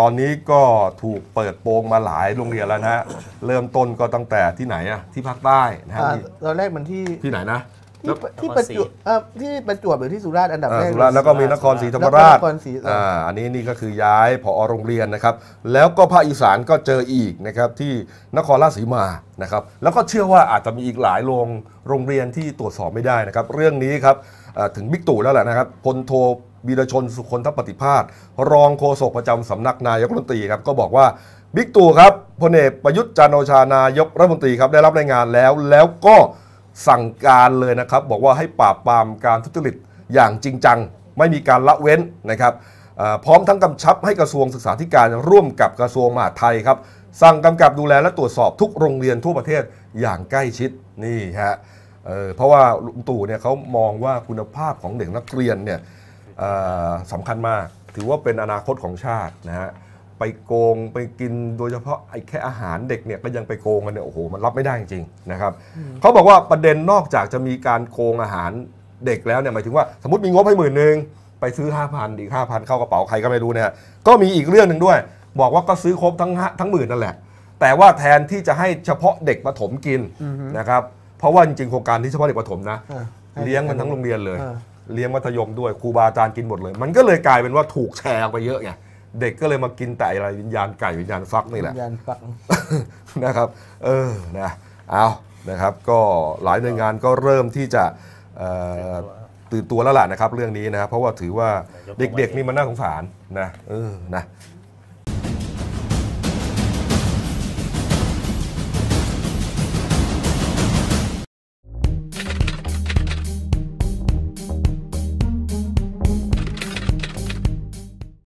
ตอนนี้ก็ถูกเปิดโปงมาหลายโรงเรียนแล้วนะฮะเริ่มต้นก็ตั้งแต่ที่ไหนอะที่ภาคใต้นะฮะอ่าตอนแรกมันที่ที่ไหนนะที่ประจวบที่ประจวบหรือที่สุราษฎร์อันดับแรกสุราษฎร์แล้วก็มีนครศรีธรรมราชนครศรีอ่าอันนี้นี่ก็คือย้ายผอโรงเรียนนะครับ แล้วก็ภาคอีสานก็เจออีกนะครับที่นครราชสีมานะครับแล้วก็เชื่อว่าอาจจะมีอีกหลายโรงโรงเรียนที่ตรวจสอบไม่ได้นะครับ เรื่องนี้ครับถึงบิ๊กตู่แล้วแหละนะครับพลโทบีรชนสุคนทปฏิภาสรองโฆษกประจำสำนักนายกรัฐมนตรีครับก็บอกว่าบิ๊กตู่ครับพลเอกประยุทธ์จันโอชานายกรัฐมนตรีครับได้รับรายงานแล้วแล้วก็สั่งการเลยนะครับบอกว่าให้ปราบปรามการทุจริตอย่างจริงจังไม่มีการละเว้นนะครับพร้อมทั้งกำชับให้กระทรวงศึกษาธิการร่วมกับกระทรวงมหาดไทยครับสั่งกำกับดูแลและตรวจสอบทุกโรงเรียนทั่วประเทศอย่างใกล้ชิดนี่ฮะเเพราะว่าลุงตู่เนี่ยเขามองว่าคุณภาพของเด็กนักเรียนเนี่ยสำคัญมากถือว่าเป็นอนาคตของชาตินะฮะไปโกงไปกินโดยเฉพาะไอ้แค่อาหารเด็กเนี่ยก็ยังไปโกงกันเนี่ยโอ้โห มันรับไม่ได้จริงๆนะครับเขาบอกว่าประเด็นนอกจากจะมีการโกงอาหารเด็กแล้วเนี่ยหมายถึงว่าสมมติมีงบให้หมื่นหนึ่งไปซื้อห้าพันอีกาพันเข้ากระเป๋าใครก็ไม่รู้เนี่ยก็มีอีกเรื่องหนึ่งด้วย บอกว่าก็ซื้อครบทั้งทั้งหมื่นนั่นแหละ แต่ว่าแทนที่จะให้เฉพาะเด็กประถมกินนะครับเพราะว่าจริงๆโครงการที่เฉพาะเด็กประถมนะ เลี้ยงมันทั้งโรงเรียนเลยเลี้ยงมัธยมด้วยครูบาอาจารย์กินหมดเลยมันก็เลย กลายเป็นว่าถูกแชร์ไปเยอะไงเด็กก็เลยมากินแต่อะไรวิญญาณไก่วิญญาณฟักนี่แหละวิญญาณฟักนะครับเออนะเอานะครับก็หลายหน่วยงานก็เริ่มที่จะตื่นตัวแล้วล่ะนะครับเรื่องนี้นะครับเพราะว่าถือว่าเด็กๆนี่มันน่าสงสารนะเออนะ